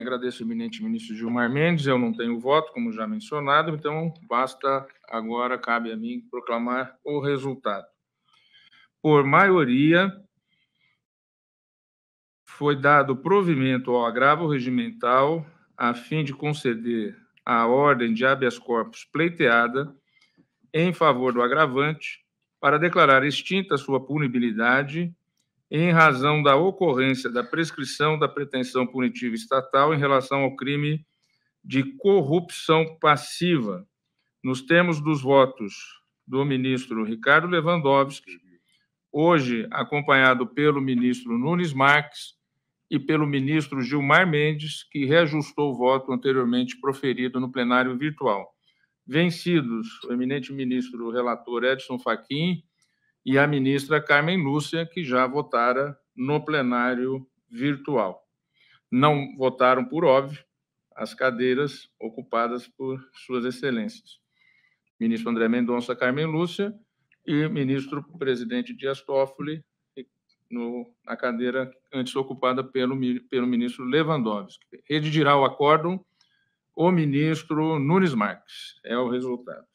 Agradeço o eminente ministro Gilmar Mendes. Eu não tenho voto, como já mencionado, então basta agora, cabe a mim proclamar o resultado. Por maioria, foi dado provimento ao agravo regimental a fim de conceder a ordem de habeas corpus pleiteada em favor do agravante para declarar extinta sua punibilidade em razão da ocorrência da prescrição da pretensão punitiva estatal em relação ao crime de corrupção passiva, nos termos dos votos do ministro Ricardo Lewandowski, hoje acompanhado pelo ministro Nunes Marques e pelo ministro Gilmar Mendes, que reajustou o voto anteriormente proferido no plenário virtual. Vencidos o eminente ministro relator Edson Fachin e a ministra Carmen Lúcia, que já votara no plenário virtual. Não votaram, por óbvio, as cadeiras ocupadas por suas excelências. Ministro André Mendonça Carmen Lúcia e ministro presidente Dias Toffoli, no, na cadeira antes ocupada pelo, pelo ministro Lewandowski. Redigirá o acórdão o ministro Nunes Marques. É o resultado.